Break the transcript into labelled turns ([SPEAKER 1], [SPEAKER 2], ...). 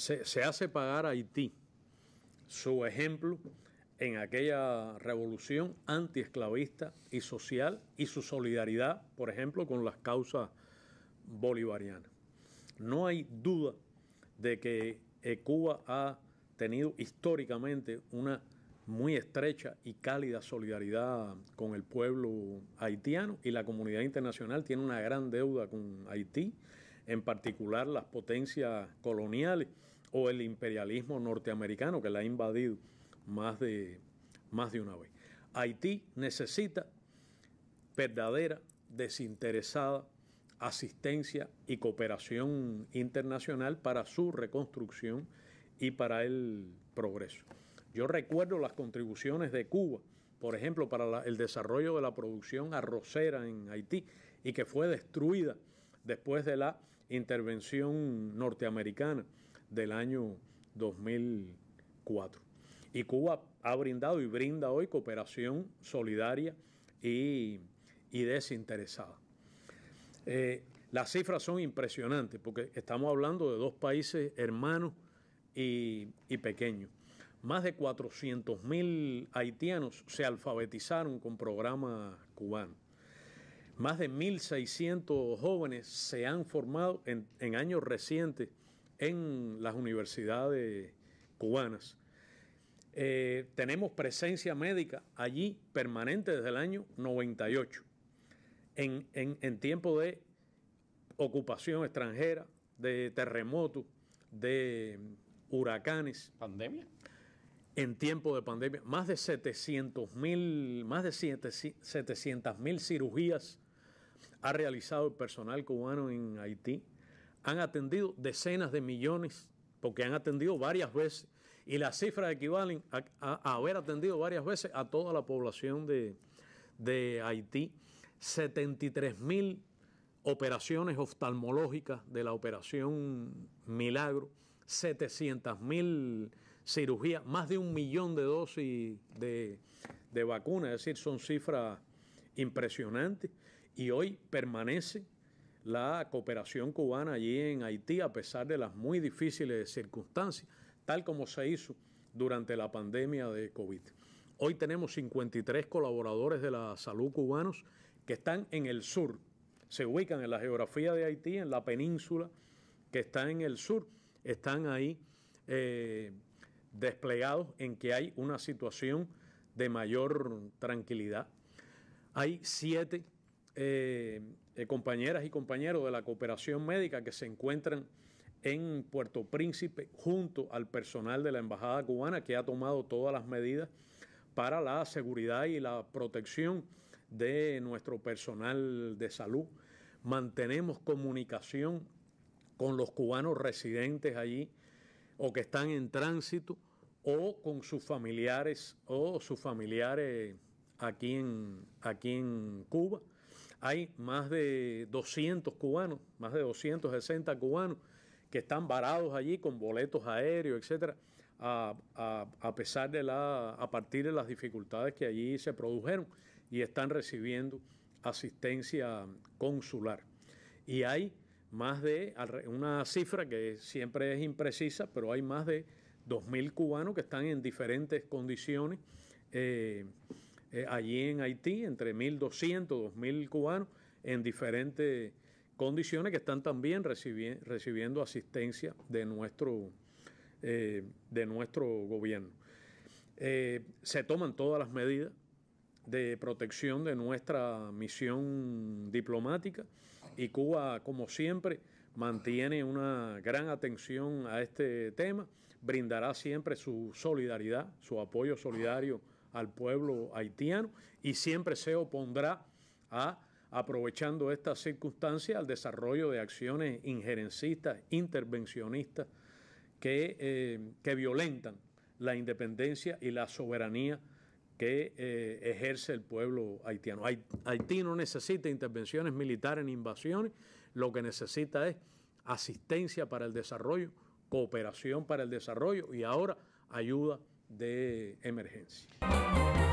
[SPEAKER 1] se, hace pagar a Haití su ejemplo en aquella revolución antiesclavista y social y su solidaridad, por ejemplo, con las causas bolivarianas. No hay duda de que eh, Cuba ha tenido históricamente una muy estrecha y cálida solidaridad con el pueblo haitiano y la comunidad internacional tiene una gran deuda con Haití, en particular las potencias coloniales o el imperialismo norteamericano que la ha invadido más de, más de una vez. Haití necesita verdadera, desinteresada asistencia y cooperación internacional para su reconstrucción y para el progreso. Yo recuerdo las contribuciones de Cuba, por ejemplo, para el desarrollo de la producción arrocera en Haití y que fue destruida después de la intervención norteamericana del año 2004. Y Cuba ha brindado y brinda hoy cooperación solidaria y, desinteresada. Eh, las cifras son impresionantes porque estamos hablando de dos países hermanos y, pequeños. Más de 400.000 haitianos se alfabetizaron con programas cubanos. Más de 1.600 jóvenes se han formado en años recientes en las universidades cubanas. Eh, tenemos presencia médica allí permanente desde el año 98, en, en, tiempo de ocupación extranjera, de terremotos, de huracanes. ¿Pandemia? En tiempo de pandemia, más de 700 más de 700 mil cirugías ha realizado el personal cubano en Haití han atendido decenas de millones, porque han atendido varias veces, y las cifras equivalen a, haber atendido varias veces a toda la población de, Haití. 73 mil operaciones oftalmológicas de la operación Milagro, 700 mil cirugías, más de un millón de dosis de, de vacunas, es decir, son cifras impresionantes y hoy permanece la cooperación cubana allí en Haití a pesar de las muy difíciles circunstancias, tal como se hizo durante la pandemia de COVID. Hoy tenemos 53 colaboradores de la salud cubanos que están en el sur, se ubican en la geografía de Haití, en la península que está en el sur, están ahí eh, desplegados en que hay una situación de mayor tranquilidad. Hay siete eh, eh, compañeras y compañeros de la cooperación médica que se encuentran en Puerto Príncipe junto al personal de la Embajada cubana que ha tomado todas las medidas para la seguridad y la protección de nuestro personal de salud. Mantenemos comunicación con los cubanos residentes allí o que están en tránsito o con sus familiares o sus familiares aquí aquí en Cuba. Hay más de 200 cubanos, más de 260 cubanos que están varados allí con boletos aéreos, etcétera, a, pesar de la, a partir de las dificultades que allí se produjeron y están recibiendo asistencia consular. Y hay más de una cifra que siempre es imprecisa, pero hay más de 2.000 cubanos que están en diferentes condiciones eh, eh, allí en Haití, entre 1.200, 2.000 cubanos, en diferentes condiciones que están también recibiendo asistencia de nuestro, eh, de nuestro gobierno. Eh, se toman todas las medidas de protección de nuestra misión diplomática y Cuba, como siempre, mantiene una gran atención a este tema, brindará siempre su solidaridad, su apoyo solidario al pueblo haitiano y siempre se opondrá a aprovechando esta circunstancia al desarrollo de acciones injerencistas, intervencionistas, que, eh, que violentan la independencia y la soberanía que eh, ejerce el pueblo haitiano. Haití no necesita intervenciones militares ni invasiones, lo que necesita es asistencia para el desarrollo, cooperación para el desarrollo y ahora ayuda de emergencia.